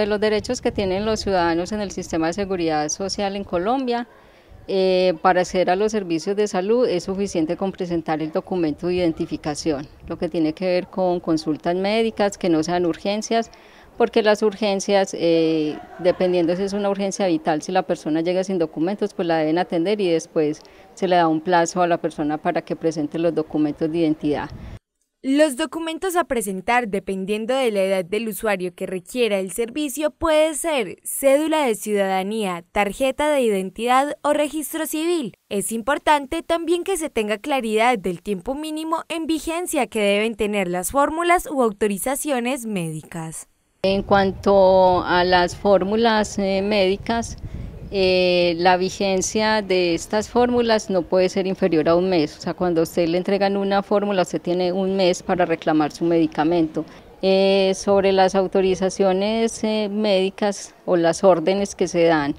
De los derechos que tienen los ciudadanos en el sistema de seguridad social en Colombia, eh, para acceder a los servicios de salud es suficiente con presentar el documento de identificación, lo que tiene que ver con consultas médicas que no sean urgencias, porque las urgencias, eh, dependiendo si es una urgencia vital, si la persona llega sin documentos, pues la deben atender y después se le da un plazo a la persona para que presente los documentos de identidad. Los documentos a presentar, dependiendo de la edad del usuario que requiera el servicio, puede ser cédula de ciudadanía, tarjeta de identidad o registro civil. Es importante también que se tenga claridad del tiempo mínimo en vigencia que deben tener las fórmulas u autorizaciones médicas. En cuanto a las fórmulas eh, médicas, eh, la vigencia de estas fórmulas no puede ser inferior a un mes. O sea, cuando usted le entregan una fórmula, usted tiene un mes para reclamar su medicamento. Eh, sobre las autorizaciones eh, médicas o las órdenes que se dan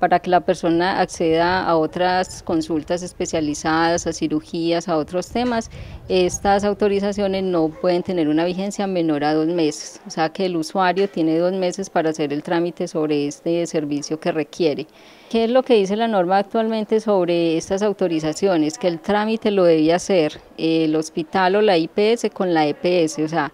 para que la persona acceda a otras consultas especializadas, a cirugías, a otros temas, estas autorizaciones no pueden tener una vigencia menor a dos meses. O sea que el usuario tiene dos meses para hacer el trámite sobre este servicio que requiere. ¿Qué es lo que dice la norma actualmente sobre estas autorizaciones? Que el trámite lo debía hacer el hospital o la IPS con la EPS. O sea,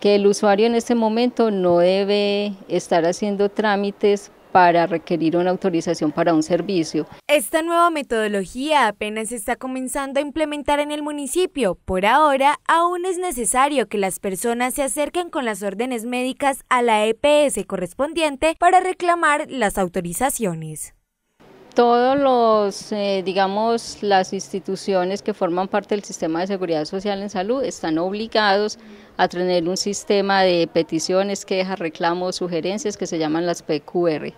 que el usuario en este momento no debe estar haciendo trámites para requerir una autorización para un servicio. Esta nueva metodología apenas está comenzando a implementar en el municipio. Por ahora, aún es necesario que las personas se acerquen con las órdenes médicas a la EPS correspondiente para reclamar las autorizaciones todos los, eh, digamos, las instituciones que forman parte del sistema de seguridad social en salud están obligados a tener un sistema de peticiones, quejas, reclamos, sugerencias que se llaman las PQR.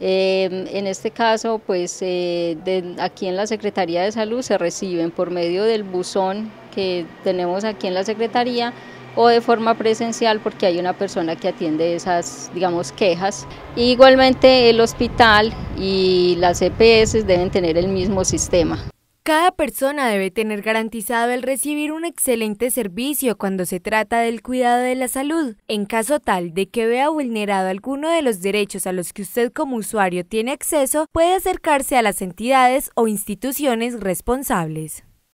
Em, en este caso, pues eh, aquí en la Secretaría de Salud se reciben por medio del buzón que tenemos aquí en la Secretaría o de forma presencial porque hay una persona que atiende esas, digamos, quejas. Igualmente el hospital y las EPS deben tener el mismo sistema. Cada persona debe tener garantizado el recibir un excelente servicio cuando se trata del cuidado de la salud. En caso tal de que vea vulnerado alguno de los derechos a los que usted como usuario tiene acceso, puede acercarse a las entidades o instituciones responsables.